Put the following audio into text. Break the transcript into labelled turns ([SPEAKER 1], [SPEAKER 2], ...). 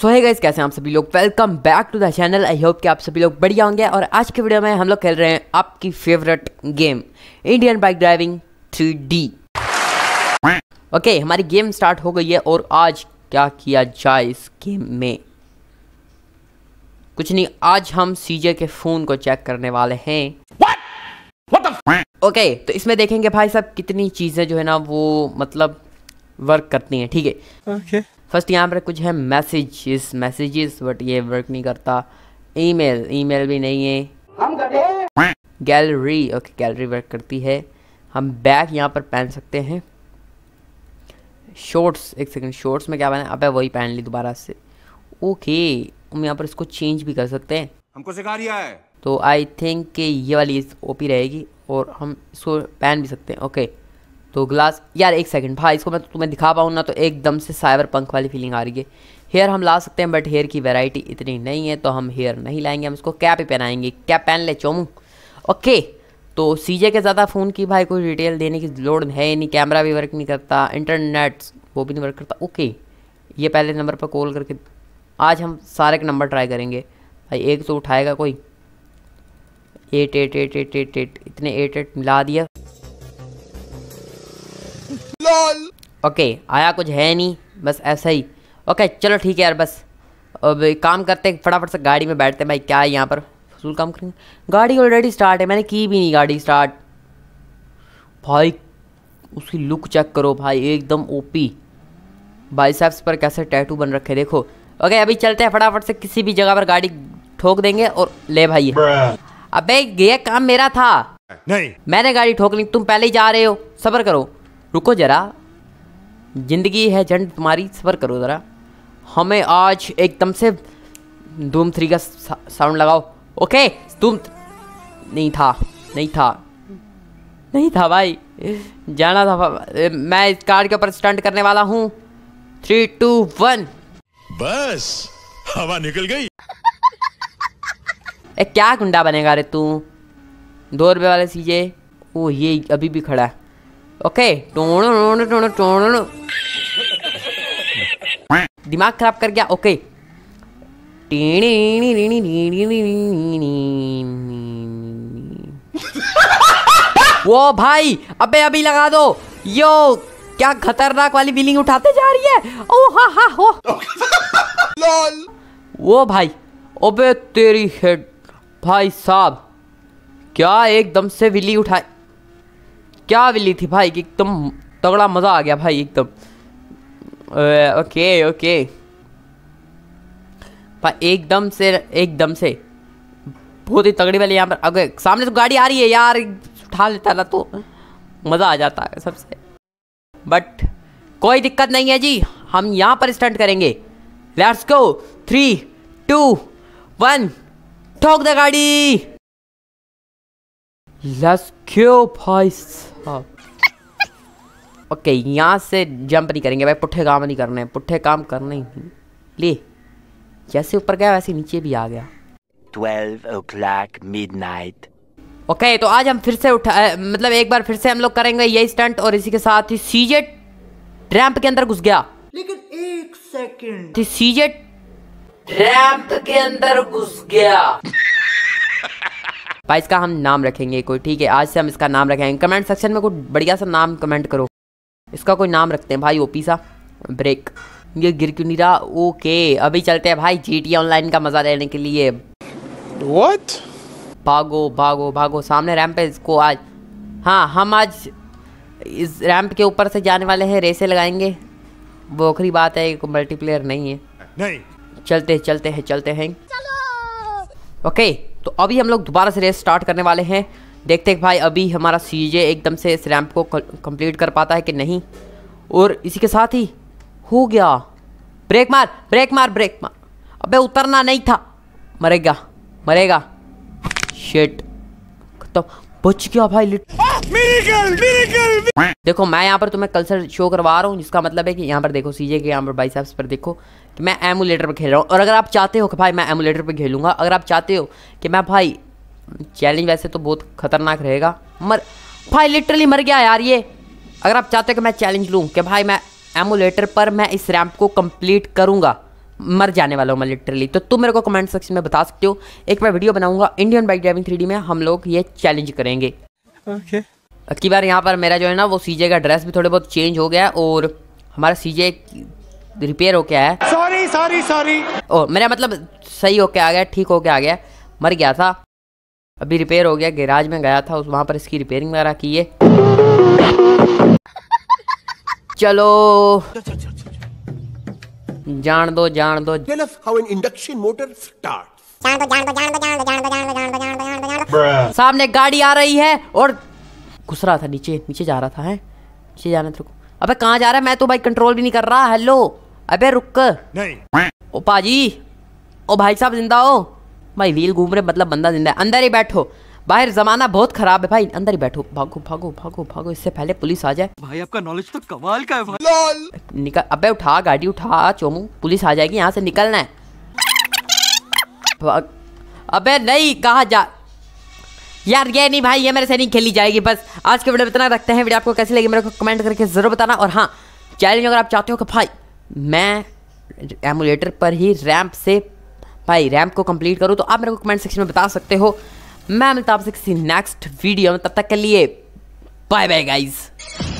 [SPEAKER 1] सो है गाइस कैसे हैं आप सभी लोग welcome back to the channel I hope कि आप सभी लोग बढ़िया होंगे और आज के वीडियो में हम लोग खेल रहे हैं आपकी favourite game Indian bike driving 3D okay हमारी गेम स्टार्ट हो गई है और आज क्या किया जाए इस गेम में कुछ नहीं आज हम सीजे के फोन को चेक करने वाले हैं ओके okay, तो इसमें देखेंगे भाई साहब कितनी चीजें जो है ना वो मतलब वर्क करती हैं ठीक है okay. फर्स्ट यहाँ पर कुछ है मैसेज मैसेजेस बट ये वर्क नहीं करता ईमेल ईमेल भी नहीं है हम गैलरी ओके गैलरी वर्क करती है हम बैग यहाँ पर पहन सकते हैं शॉर्ट्स एक सेकंड शॉर्ट्स में क्या बना अब वही पहन ली दोबारा से ओके हम यहाँ पर इसको चेंज भी कर सकते हैं हमको सिखा दिया है तो आई थिंक कि ये वाली ओपी रहेगी और हम इसको पहन भी सकते हैं ओके तो ग्लास यार एक सेकंड भाई इसको मैं तुम्हें दिखा पाऊँ ना तो एकदम से साइबर पंख वाली फीलिंग आ रही है हेयर हम ला सकते हैं बट हेयर की वैरायटी इतनी नहीं है तो हम हेयर नहीं लाएंगे हम इसको कैप ही पहनाएंगे कैप पहन ले चोमू ओके तो सीजे के ज़्यादा फ़ोन की भाई कोई डिटेल देने की लोड है नहीं कैमरा भी वर्क नहीं करता इंटरनेट वो भी नहीं वर्क करता ओके ये पहले नंबर पर कॉल करके आज हम सारे के नंबर ट्राई करेंगे भाई एक तो उठाएगा कोई eight eight eight eight eight eight इतने एट एट मिला दिया कॉल ओके आया कुछ है नहीं बस ऐसा ही ओके चलो ठीक है यार बस अब काम करते हैं फटाफट से गाड़ी में बैठते हैं भाई क्या है यहाँ पर फसूल काम करेंगे गाड़ी ऑलरेडी स्टार्ट है मैंने की भी नहीं गाड़ी स्टार्ट भाई उसकी लुक चेक करो भाई एकदम ओपी बाइसेप्स पर कैसे टैटू बन रखे देखो ओके अभी चलते हैं फटाफट से किसी भी जगह पर गाड़ी ठोक देंगे और ले भाई अबे ये काम मेरा था नहीं मैंने गाड़ी ठोक ली तुम पहले ही जा रहे हो सबर करो रुको जरा जिंदगी है जंड तुम्हारी सफ़र करो ज़रा हमें आज एकदम से धूम थ्री का साउंड लगाओ ओके तुम नहीं था नहीं था नहीं था भाई जाना था मैं इस कार के ऊपर स्टंट करने वाला हूँ थ्री टू वन बस हवा निकल गई ए क्या गुंडा बनेगा रे तू दो रुपये वाले सीजे ओ ये अभी भी खड़ा है ओके दिमाग खराब कर गया ओके वो भाई अबे अभी लगा दो यो क्या खतरनाक वाली बिलिंग उठाते जा रही है ओ हा हा हो वो भाई अबे तेरी हेड भाई साहब क्या एकदम से विली उठाई क्या विली थी भाई कि एकदम तगड़ा मज़ा आ गया भाई एकदम ओके ओके भाई एकदम से एकदम से बहुत ही तगड़ी वाली यहाँ पर अगर सामने से गाड़ी आ रही है यार उठा लेता ना तो मज़ा आ जाता है सबसे बट कोई दिक्कत नहीं है जी हम यहाँ पर स्टंट करेंगे let's go three two one ठोक द गाड़ी लेट्स क्यों भाई साहब ओके यहाँ से जंप नहीं करेंगे भाई पुट्ठे काम नहीं करने पुट्ठे काम करने ही ले जैसे ऊपर गया वैसे नीचे भी आ गया twelve o'clock midnight okay तो आज हम फिर से उठा मतलब एक बार फिर से हम लोग करेंगे यही स्टंट और इसी के साथ ही सीजे ट्रैम्प के अंदर घुस गया लेकिन एक सेकेंड सीजे ट्रैम्प के अंदर घुस गया भाई इसका हम नाम रखेंगे कोई ठीक है आज से हम इसका नाम रखेंगे कमेंट सेक्शन में कोई बढ़िया सा नाम कमेंट करो इसका कोई नाम रखते हैं भाई ओपी सा ब्रेक ये गिर क्यों नहीं रहा ओके अभी चलते हैं भाई जी टी ऑनलाइन का मज़ा लेने के लिए What? भागो भागो भागो सामने रैम पे इसको आज हाँ हम आज इस रैम्प के ऊपर से जाने वाले हैं रेसे लगाएंगे वो आखिरी बात है कि मल्टीप्लेयर नहीं है नहीं चलते चलते हैं चलते हैं ओके तो अभी हम लोग दोबारा से रेस स्टार्ट करने वाले हैं देखते हैं भाई अभी हमारा सीजे एकदम से इस रैम्प को कंप्लीट कर पाता है कि नहीं और इसी के साथ ही हो गया ब्रेक मार ब्रेक मार ब्रेक मार अबे उतरना नहीं था मरेगा मरेगा शेट तो बच गया भाई लिट मिरेकल, मिरेकल, देखो मैं यहाँ पर तुम्हें कल्चर शो करवा रहा हूँ जिसका मतलब है कि यहाँ पर देखो सीजे के यहाँ पर भाई साहब पर देखो तो मैं एमुलेटर पर खेल रहा हूँ और अगर आप चाहते हो कि भाई मैं एमुलेटर पर खेलूँगा अगर आप चाहते हो कि मैं भाई चैलेंज वैसे तो बहुत खतरनाक रहेगा मर भाई लिटरली मर गया यार ये अगर आप चाहते हो कि मैं चैलेंज लूँ कि भाई मैं एमुलेटर पर मैं इस रैम्प को कम्प्लीट करूँगा मर जाने वाला हूँ मैं लिटरली तो तुम मेरे को कमेंट सेक्शन में बता सकते हो एक मैं वीडियो बनाऊंगा इंडियन बाइक ड्राइविंग थ्री में हम लोग ये चैलेंज करेंगे ओके okay. बार यहाँ पर मेरा जो है ना वो सीजे का ड्रेस भी थोड़े बहुत चेंज हो गया है और हमारा सीजे रिपेयर होके आया सॉरी सॉरी सॉरी ओ मेरा मतलब सही होके आ गया ठीक होके आ गया मर गया था अभी रिपेयर हो गया गैराज में गया था उस वहां पर इसकी रिपेयरिंग वगैरह की है चलो जान दो जान दो इंडक्शन मोटर स्टार्ट सामने गाड़ी आ रही है और घुस रहा था नीचे नीचे जा रहा था है नीचे जाना तेरे को अबे कहाँ जा रहा है मैं तो भाई कंट्रोल भी नहीं कर रहा हेलो अबे रुक नहीं ओ पाजी ओ भाई साहब जिंदा हो भाई व्हील घूम रहे मतलब बंदा जिंदा है अंदर ही बैठो बाहर जमाना बहुत खराब है भाई अंदर ही बैठो भागो भागो भागो भागो इससे पहले पुलिस आ जाए भाई आपका नॉलेज तो कमाल का है भाई लाल निकल अबे उठा गाड़ी उठा चोमू पुलिस आ जाएगी यहाँ से निकलना है अबे नहीं कहा जा यार ये नहीं भाई ये मेरे से नहीं खेली जाएगी बस आज के वीडियो इतना रखते हैं वीडियो आपको कैसी लगी मेरे को कमेंट करके जरूर बताना और हाँ चैलेंज अगर आप चाहते हो कि भाई मैं एमुलेटर पर ही रैम्प से भाई रैम्प को कंप्लीट करूँ तो आप मेरे को कमेंट सेक्शन में बता सकते हो मैं मिलता आपसे किसी नेक्स्ट वीडियो में तब तक के लिए बाय बाय गाइज़